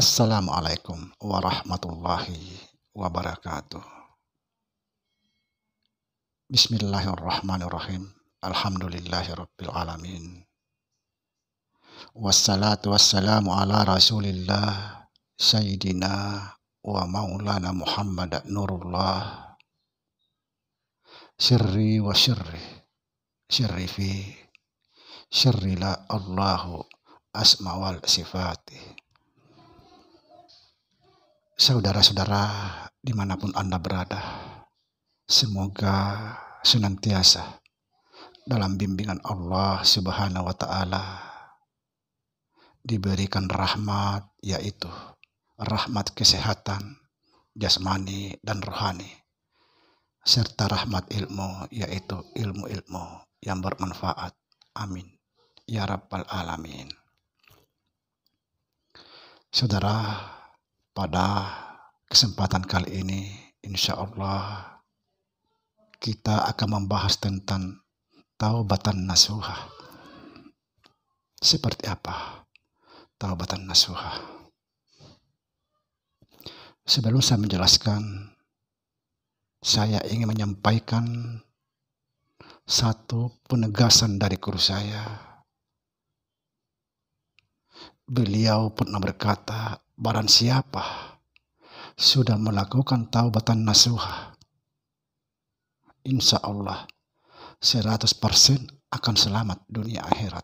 Assalamualaikum warahmatullahi wabarakatuh. Bismillahirrahmanirrahim. Alhamdulillahirabbil alamin. Wassalatu wassalamu ala Rasulillah sayyidina wa maulana Muhammad nurullah sirri wa sirri sirri fi sirri la Allahu asma wal sifatih saudara-saudara dimanapun Anda berada. Semoga senantiasa dalam bimbingan Allah Subhanahu wa Ta'ala diberikan rahmat, yaitu rahmat kesehatan jasmani dan rohani, serta rahmat ilmu, yaitu ilmu-ilmu yang bermanfaat. Amin. Ya Rabbal Alamin. Saudara, pada kesempatan kali ini, insya Allah kita akan membahas tentang taubatan nasuha. Seperti apa taubatan nasuha? Sebelum saya menjelaskan, saya ingin menyampaikan satu penegasan dari guru saya Beliau pernah berkata, barang siapa sudah melakukan taubatan nasuha, insya Allah 100% akan selamat dunia akhirat.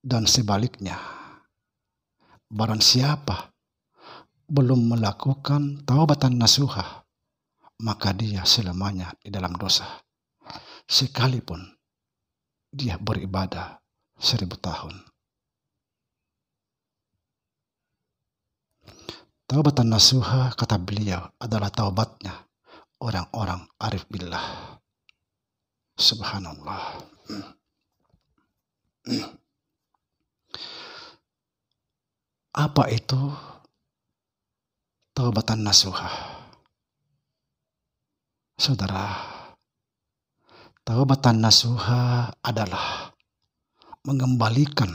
Dan sebaliknya, barang siapa belum melakukan taubatan nasuha, maka dia selamanya di dalam dosa. Sekalipun dia beribadah seribu tahun. Taubatan nasuha kata beliau adalah taubatnya orang-orang arif billah. Subhanallah. Apa itu taubatan nasuha? Saudara, Taubatan nasuha adalah mengembalikan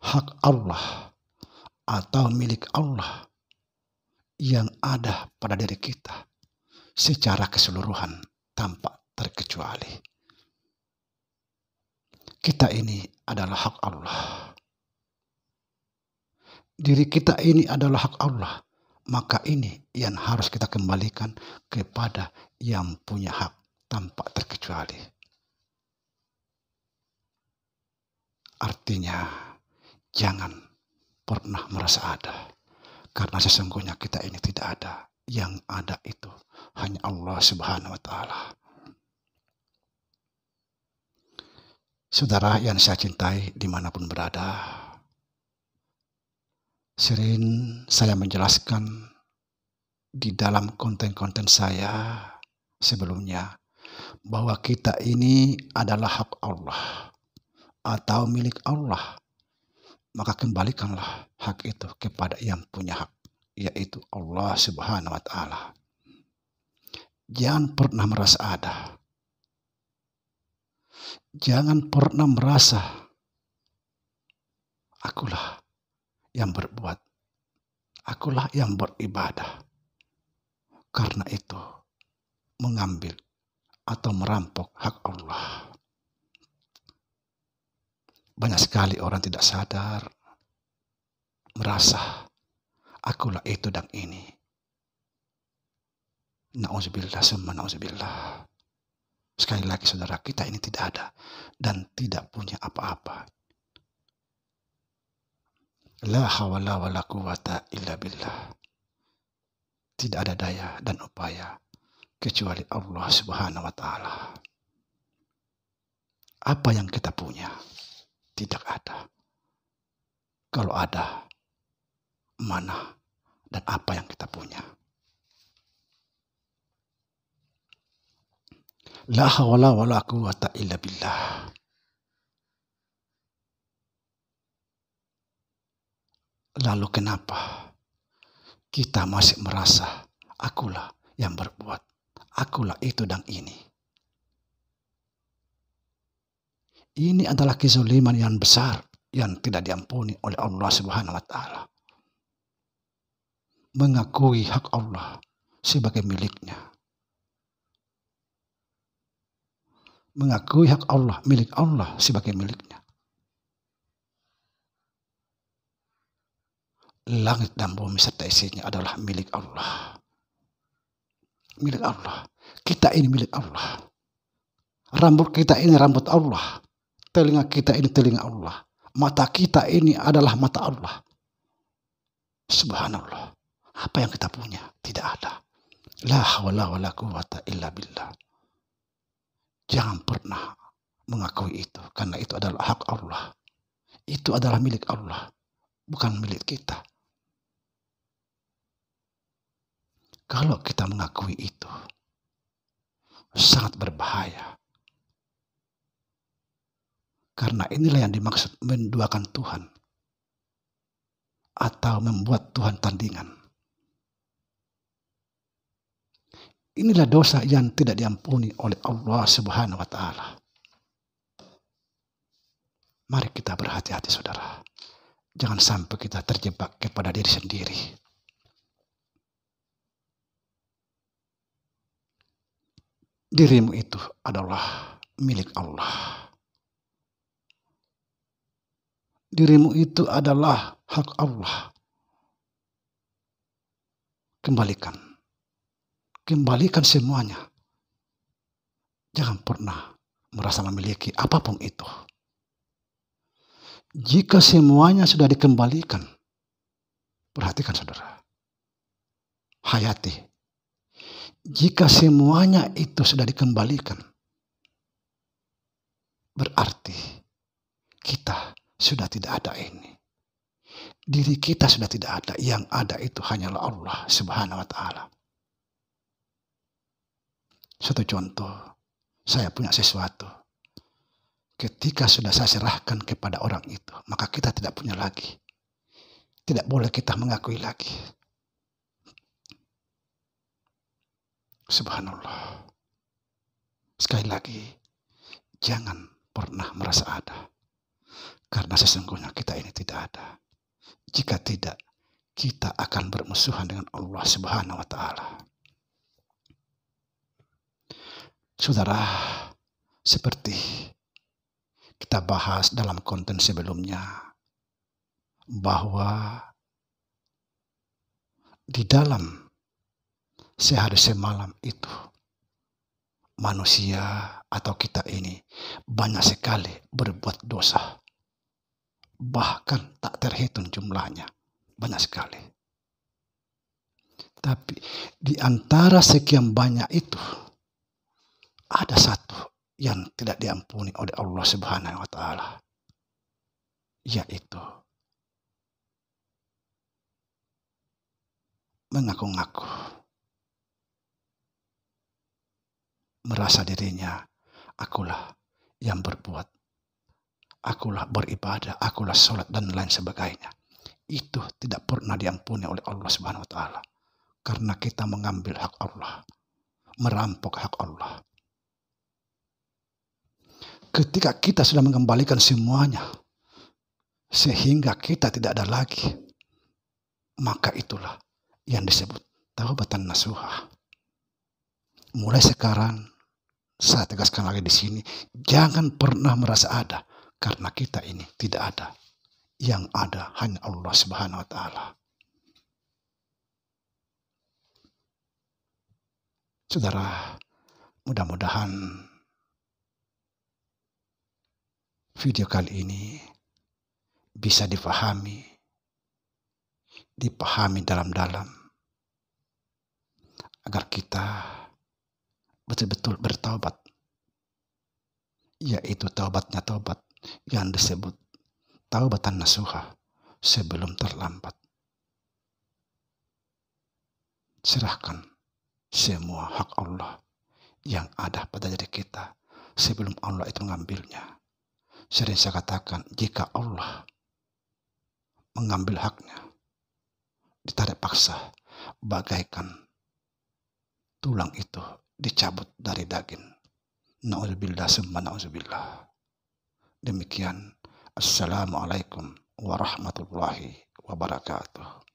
hak Allah atau milik Allah yang ada pada diri kita secara keseluruhan tanpa terkecuali. Kita ini adalah hak Allah. Diri kita ini adalah hak Allah maka ini yang harus kita kembalikan kepada yang punya hak tanpa terkecuali. Artinya, jangan pernah merasa ada. Karena sesungguhnya kita ini tidak ada. Yang ada itu hanya Allah subhanahu wa ta'ala. Saudara yang saya cintai dimanapun berada, sering saya menjelaskan di dalam konten-konten saya sebelumnya bahwa kita ini adalah hak Allah atau milik Allah. Maka kembalikanlah hak itu kepada yang punya hak, yaitu Allah Subhanahu wa Ta'ala. Jangan pernah merasa ada. Jangan pernah merasa akulah yang berbuat. Akulah yang beribadah. Karena itu mengambil atau merampok hak Allah. Banyak sekali orang tidak sadar merasa akulah itu dan ini. Nauzubillah semua na'udzubillah. Sekali lagi saudara kita ini tidak ada dan tidak punya apa-apa. La hawala wa la quwata illa billah. Tidak ada daya dan upaya kecuali Allah Subhanahu wa taala. Apa yang kita punya tidak ada. Kalau ada mana dan apa yang kita punya. La hawala wa la quwata illa billah. Lalu kenapa kita masih merasa akulah yang berbuat, akulah itu dan ini. Ini adalah kezaliman yang besar yang tidak diampuni oleh Allah Subhanahu wa taala. Mengakui hak Allah sebagai miliknya. Mengakui hak Allah, milik Allah sebagai miliknya. langit dan bumi serta isinya adalah milik Allah. Milik Allah. Kita ini milik Allah. Rambut kita ini rambut Allah. Telinga kita ini telinga Allah. Mata kita ini adalah mata Allah. Subhanallah. Apa yang kita punya? Tidak ada. La hawla wa la quwata illa billah. Jangan pernah mengakui itu. Karena itu adalah hak Allah. Itu adalah milik Allah. Bukan milik kita. Kalau kita mengakui itu, sangat berbahaya. Karena inilah yang dimaksud menduakan Tuhan. Atau membuat Tuhan tandingan. Inilah dosa yang tidak diampuni oleh Allah subhanahu wa ta'ala. Mari kita berhati-hati saudara. Jangan sampai kita terjebak kepada diri sendiri. dirimu itu adalah milik Allah. Dirimu itu adalah hak Allah. Kembalikan. Kembalikan semuanya. Jangan pernah merasa memiliki apapun itu. Jika semuanya sudah dikembalikan, perhatikan saudara. Hayati jika semuanya itu sudah dikembalikan, berarti kita sudah tidak ada ini. Diri kita sudah tidak ada, yang ada itu hanyalah Allah Subhanahu wa Ta'ala. Satu contoh, saya punya sesuatu. Ketika sudah saya serahkan kepada orang itu, maka kita tidak punya lagi. Tidak boleh kita mengakui lagi. Subhanallah. Sekali lagi, jangan pernah merasa ada. Karena sesungguhnya kita ini tidak ada. Jika tidak, kita akan bermusuhan dengan Allah Subhanahu wa taala. Saudara, seperti kita bahas dalam konten sebelumnya bahwa di dalam sehari semalam itu manusia atau kita ini banyak sekali berbuat dosa. Bahkan tak terhitung jumlahnya. Banyak sekali. Tapi di antara sekian banyak itu ada satu yang tidak diampuni oleh Allah Subhanahu wa taala. Yaitu mengaku-ngaku merasa dirinya, akulah yang berbuat. Akulah beribadah, akulah sholat dan lain sebagainya. Itu tidak pernah diampuni oleh Allah Subhanahu wa taala karena kita mengambil hak Allah, merampok hak Allah. Ketika kita sudah mengembalikan semuanya sehingga kita tidak ada lagi, maka itulah yang disebut taubatan nasuha. Mulai sekarang saya tegaskan lagi di sini, jangan pernah merasa ada karena kita ini tidak ada. Yang ada hanya Allah Subhanahu wa taala. Saudara, mudah-mudahan video kali ini bisa dipahami, dipahami dalam-dalam agar kita betul-betul bertobat, Yaitu taubatnya taubat yang disebut taubatan nasuha sebelum terlambat. Serahkan semua hak Allah yang ada pada diri kita sebelum Allah itu mengambilnya. Sering saya katakan, jika Allah mengambil haknya, ditarik paksa, bagaikan tulang itu dicabut dari daging. Nauzubillah summa nauzubillah. Demikian. Assalamualaikum warahmatullahi wabarakatuh.